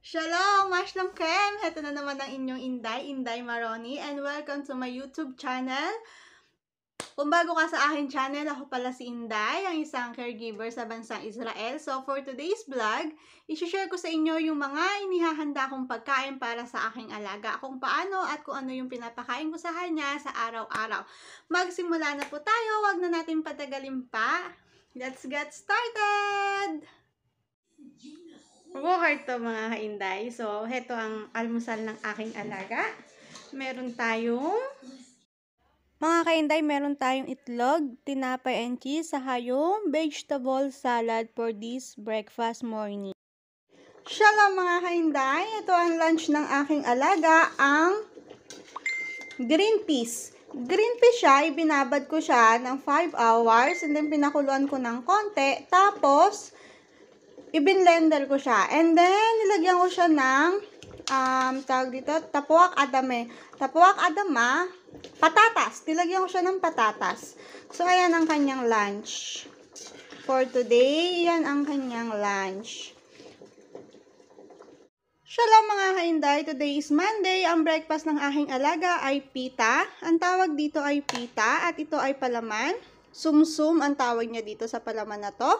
Shalom! Mashlom Kem! Heto na naman ang inyong Inday, Inday Maroni, and welcome to my YouTube channel. Kung bago ka sa akin channel, ako pala si Inday, ang isang caregiver sa bansang Israel. So for today's vlog, isi-share ko sa inyo yung mga inihahanda kong pagkain para sa aking alaga, kung paano at kung ano yung pinapakain ko sa kanya sa araw-araw. Magsimula na po tayo, wag na natin patagalin pa. Let's get started! Walker to mga kainday. So, heto ang almusal ng aking alaga. Meron tayong mga kainday, meron tayong itlog, tinapay and cheese, sa hayong vegetable salad for this breakfast morning. Shalom mga kainday, ito ang lunch ng aking alaga, ang green peas. Green peas siya, ibinabad ko siya ng 5 hours and then pinakuluan ko ng konti. Tapos, i-blender ko siya. And then, nilagyan ko siya ng, um, tawag dito, tapuak adame. Tapuak adama, patatas. Nilagyan ko siya ng patatas. So, ayan ang kanyang lunch. For today, yan ang kanyang lunch. Shalom mga kainday, today is Monday. Ang breakfast ng aking alaga ay pita. Ang tawag dito ay pita at ito ay palaman. Sumsum -sum ang tawag niya dito sa palaman na to.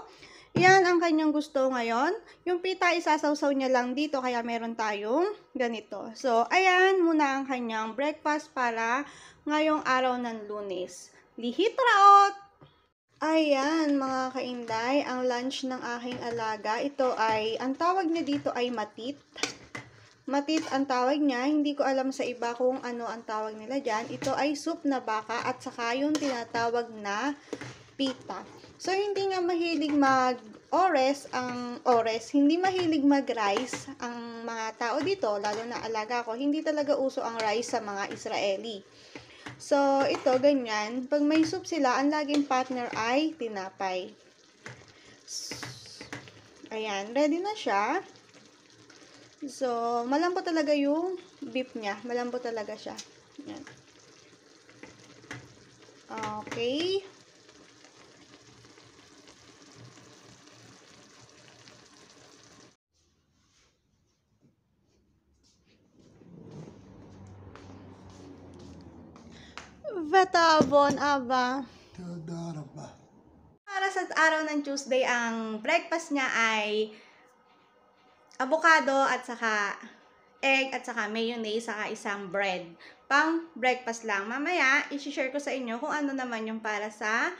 Yan ang kanyang gusto ngayon. Yung pita, isasawsaw niya lang dito, kaya meron tayong ganito. So, ayan muna ang kanyang breakfast para ngayong araw ng lunes. Lihit raot! Ayan, mga kainday, ang lunch ng aking alaga, ito ay, ang tawag niya dito ay matit. Matit ang tawag niya, hindi ko alam sa iba kung ano ang tawag nila dyan. Ito ay soup na baka at saka yung tinatawag na pita. So, hindi nga mahilig mag ores ang ores, hindi mahilig mag-rice ang mga tao dito, lalo na alaga ko. Hindi talaga uso ang rice sa mga Israeli. So, ito, ganyan. Pag may soup sila, ang laging partner ay tinapay. Ayan, ready na siya. So, malambot talaga yung beef niya. Malambot talaga siya. Ayan. Okay. Betabon, aba. Tadaraba. Para sa araw ng Tuesday, ang breakfast niya ay avocado at saka egg at saka mayonnaise saka isang bread. Pang breakfast lang. Mamaya, isi-share ko sa inyo kung ano naman yung para sa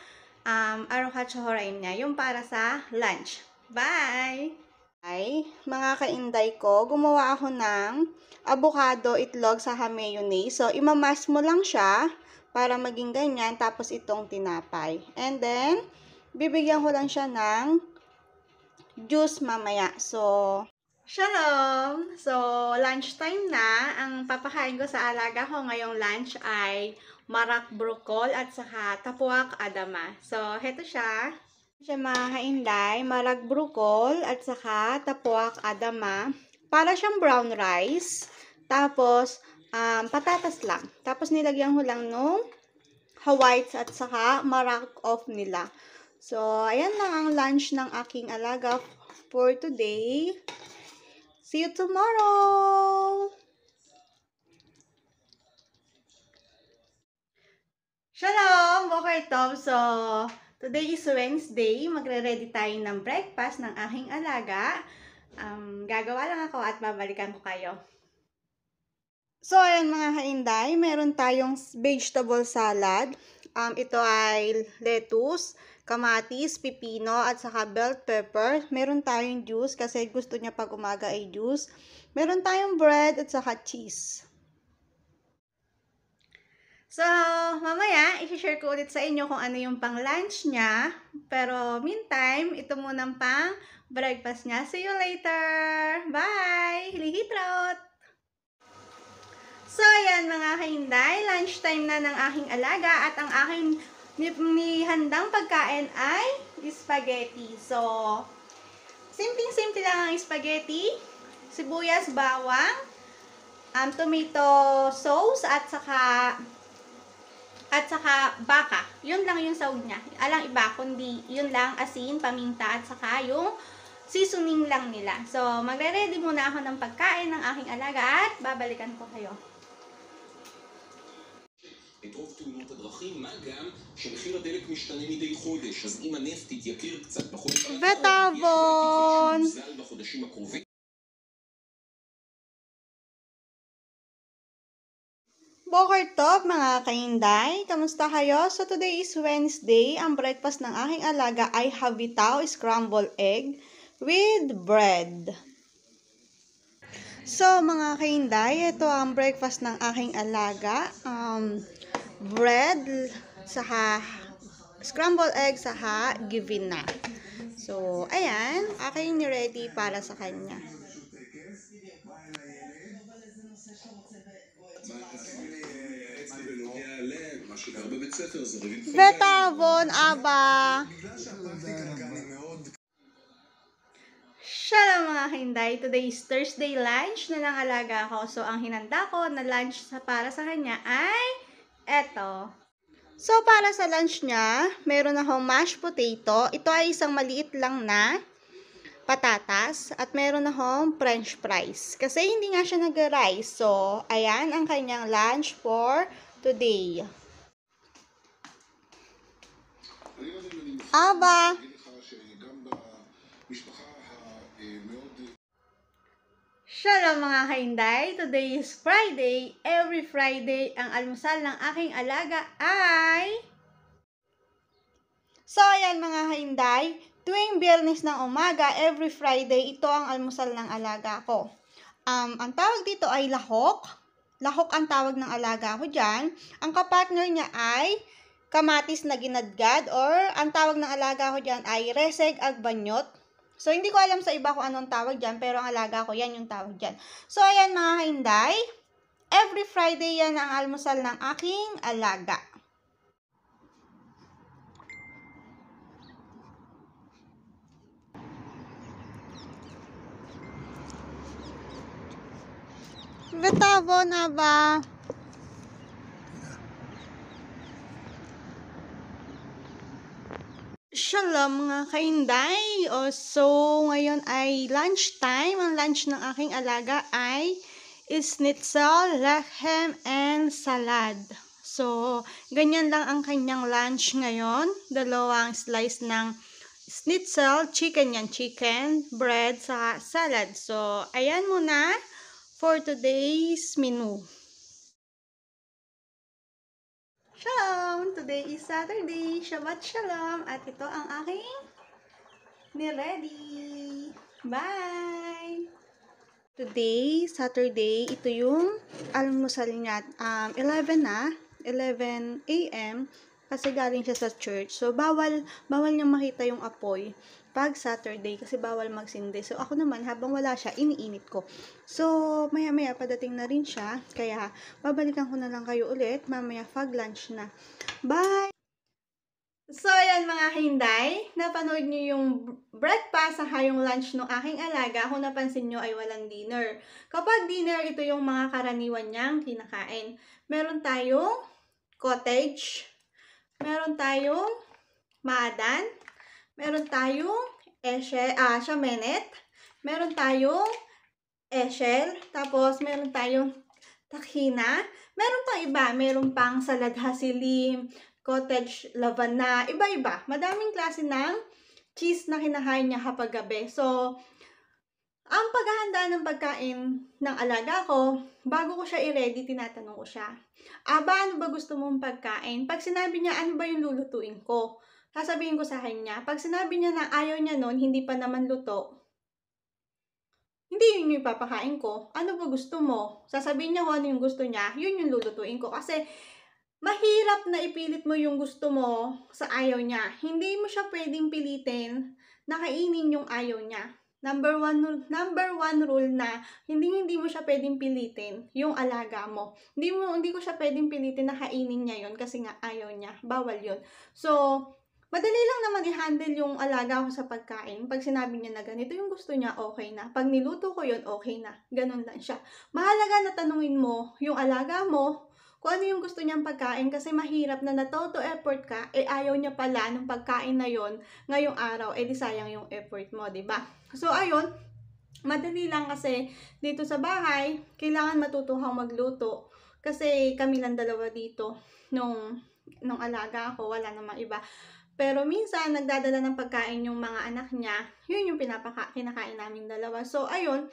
um, aruhachohoraim niya. Yung para sa lunch. Bye! Ay, mga kainday ko, gumawa ako ng avocado itlog sa mayonnaise. So, imamash mo lang siya para maging ganyan. Tapos itong tinapay. And then, bibigyan ko lang siya ng juice mamaya. So, Shalom! So, lunchtime na. Ang papakain ko sa alaga ko ngayong lunch ay marak brokol at saka tapuak adama. So, heto siya. Siya mga kainday, marak brokol at saka tapuak adama. Para siyang brown rice. Tapos, um, patatas lang. Tapos nilagyan ko lang nung Hawaii's at saka marak off nila. So, ayan lang ang lunch ng aking alaga for today. See you tomorrow! Shalom! Bukay Tom! So, today is Wednesday. Magre-ready tayo ng breakfast ng aking alaga. Um, gagawa lang ako at babalikan ko kayo. So, ayan mga kainday, meron tayong vegetable salad. Um, ito ay lettuce, kamatis, pipino, at saka bell pepper. Meron tayong juice kasi gusto niya pag umaga ay juice. Meron tayong bread at saka cheese. So, mamaya, i share ko ulit sa inyo kung ano yung pang-lunch niya. Pero, meantime, ito muna pang-breakfast niya. See you later! Bye! Hilihitrot! So, ayan mga kainday, lunchtime na ng aking alaga at ang aking nihandang pagkain ay spaghetti. So, simpleng-simple lang ang spaghetti, sibuyas, bawang, um, tomato sauce at saka at saka baka. Yun lang yung sahog niya. Alang iba, kundi yun lang asin, paminta at saka yung seasoning lang nila. So, magre-ready muna ako ng pagkain ng aking alaga at babalikan ko kayo. את רוב תאונות הדרכים, מה גם שמחיר הדלק משתנה מדי חודש, אז אם הנפט יתייקר קצת בחודש... ותאבון! בחודשים הקרובים. Boker Top mga kainday, kamusta kayo? So today is Wednesday, ang breakfast ng aking alaga ay habitaw scrambled egg with bread. So mga kainday, ito ang breakfast ng aking alaga. Um, bread, saka scrambled egg, saka given na. So, ayan, aking ni-ready para sa kanya. ותעבון אבא. Shalom mga hinday! Today is Thursday lunch na nangalaga ako. So, ang hinanda ko na lunch para sa kanya ay Eto. So, para sa lunch niya, meron akong mashed potato. Ito ay isang maliit lang na patatas. At meron akong french fries. Kasi hindi nga siya nag-rice. So, ayan ang kanyang lunch for today. Aba! Shalom mga kainday! Today is Friday. Every Friday, ang almusal ng aking alaga ay... So, ayan mga kainday, tuwing biyernes ng umaga, every Friday, ito ang almusal ng alaga ko. Um, ang tawag dito ay lahok. Lahok ang tawag ng alaga ko dyan. Ang kapartner niya ay kamatis na ginadgad or ang tawag ng alaga ko dyan ay reseg agbanyot So, hindi ko alam sa iba kung anong tawag dyan, pero ang alaga ko, yan yung tawag dyan. So, ayan mga hinday, every Friday yan ang almusal ng aking alaga. Betabo na ba? Shalom mga kainday! O, so, ngayon ay lunch time. Ang lunch ng aking alaga ay snitzel, lehem, and salad. So, ganyan lang ang kanyang lunch ngayon. Dalawang slice ng snitzel, chicken yan, chicken, bread, sa salad. So, ayan muna for today's menu. Shalom! Today is Saturday. Shabbat Shalom. At ito ang aking ni-ready. Bye! Today, Saturday, ito yung almusal niya. Um, 11 na. 11 a.m kasi galing siya sa church. So, bawal, bawal niyang makita yung apoy pag Saturday kasi bawal magsindi. So, ako naman, habang wala siya, iniinit ko. So, maya-maya padating na rin siya. Kaya, babalikan ko na lang kayo ulit. Mamaya, fag lunch na. Bye! So, ayan mga hinday, napanood nyo yung breakfast at yung lunch ng aking alaga. Kung napansin nyo ay walang dinner. Kapag dinner, ito yung mga karaniwan niyang kinakain. Meron tayong cottage, meron tayong Madan, meron tayong Eshe, ah, Shamenet, meron tayong Eshel, tapos meron tayong Takhina, meron pang iba, meron pang Salad Hasilim, Cottage Lavana, iba-iba. Madaming klase ng cheese na kinahain niya kapag gabi. So, ang paghahanda ng pagkain ng alaga ko, bago ko siya i-ready, tinatanong ko siya, Aba, ano ba gusto mong pagkain? Pag sinabi niya, ano ba yung lulutuin ko? Sasabihin ko sa kanya, pag sinabi niya na ayaw niya noon, hindi pa naman luto, hindi yun yung ipapakain ko. Ano ba gusto mo? Sasabihin niya kung ano yung gusto niya, yun yung lulutuin ko. Kasi, mahirap na ipilit mo yung gusto mo sa ayaw niya. Hindi mo siya pwedeng pilitin na kainin yung ayaw niya. Number one, number one rule na hindi hindi mo siya pwedeng pilitin yung alaga mo. Hindi mo hindi ko siya pwedeng pilitin na kainin niya yon kasi nga ayaw niya. Bawal yon. So, madali lang naman i-handle yung alaga ko sa pagkain. Pag sinabi niya na ganito yung gusto niya, okay na. Pag niluto ko yon okay na. Ganun lang siya. Mahalaga na tanungin mo yung alaga mo kung ano yung gusto niyang pagkain kasi mahirap na natoto effort ka, eh ayaw niya pala ng pagkain na yon ngayong araw, eh di sayang yung effort mo, ba diba? So, ayun, madali lang kasi dito sa bahay, kailangan matutuhang magluto. Kasi kami lang dalawa dito nung, nung alaga ako, wala namang iba. Pero minsan, nagdadala ng pagkain yung mga anak niya. Yun yung pinapaka, kinakain namin dalawa. So, ayun,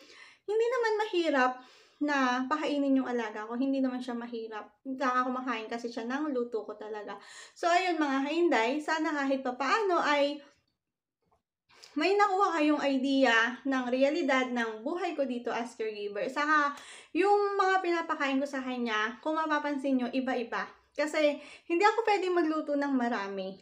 hindi naman mahirap na pakainin yung alaga ko. Hindi naman siya mahirap. Saka kumakain kasi siya ng luto ko talaga. So, ayun mga kainday, sana kahit paano ay may nakuha kayong idea ng realidad ng buhay ko dito as caregiver. Saka, yung mga pinapakain ko sa kanya, kung mapapansin nyo, iba-iba. Kasi, hindi ako pwede magluto ng marami.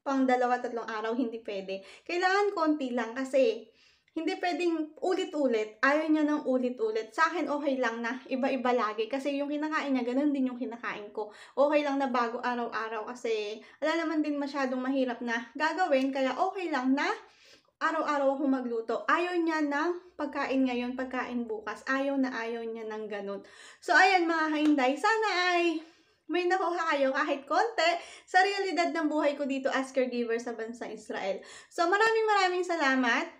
Pang dalawa, tatlong araw, hindi pwede. Kailangan konti lang kasi hindi pwedeng ulit-ulit, ayaw niya ng ulit-ulit. Sa akin, okay lang na iba-iba lagi. Kasi yung kinakain niya, ganun din yung kinakain ko. Okay lang na bago araw-araw kasi wala naman din masyadong mahirap na gagawin. Kaya okay lang na araw-araw akong magluto. Ayaw niya ng pagkain ngayon, pagkain bukas. Ayaw na ayaw niya ng ganun. So, ayan mga kainday, sana ay may nakuha kayo kahit konti sa realidad ng buhay ko dito as caregiver sa bansang Israel. So, maraming maraming salamat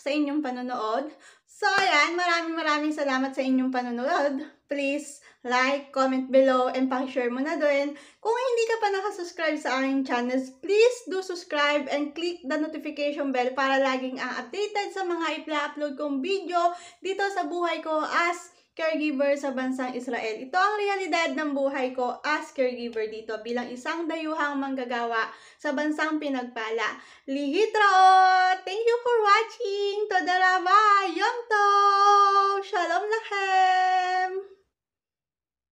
sa inyong panonood. So, ayan, maraming maraming salamat sa inyong panonood. Please, like, comment below, and pakishare mo na din. Kung hindi ka pa nakasubscribe sa aking channel, please do subscribe and click the notification bell para laging updated sa mga i-upload kong video dito sa buhay ko as caregiver sa bansang Israel. Ito ang realidad ng buhay ko as caregiver dito bilang isang dayuhang manggagawa sa bansang pinagpala. Lihit oh! Thank you for watching! Toda raba! Yom tov! Shalom lahem!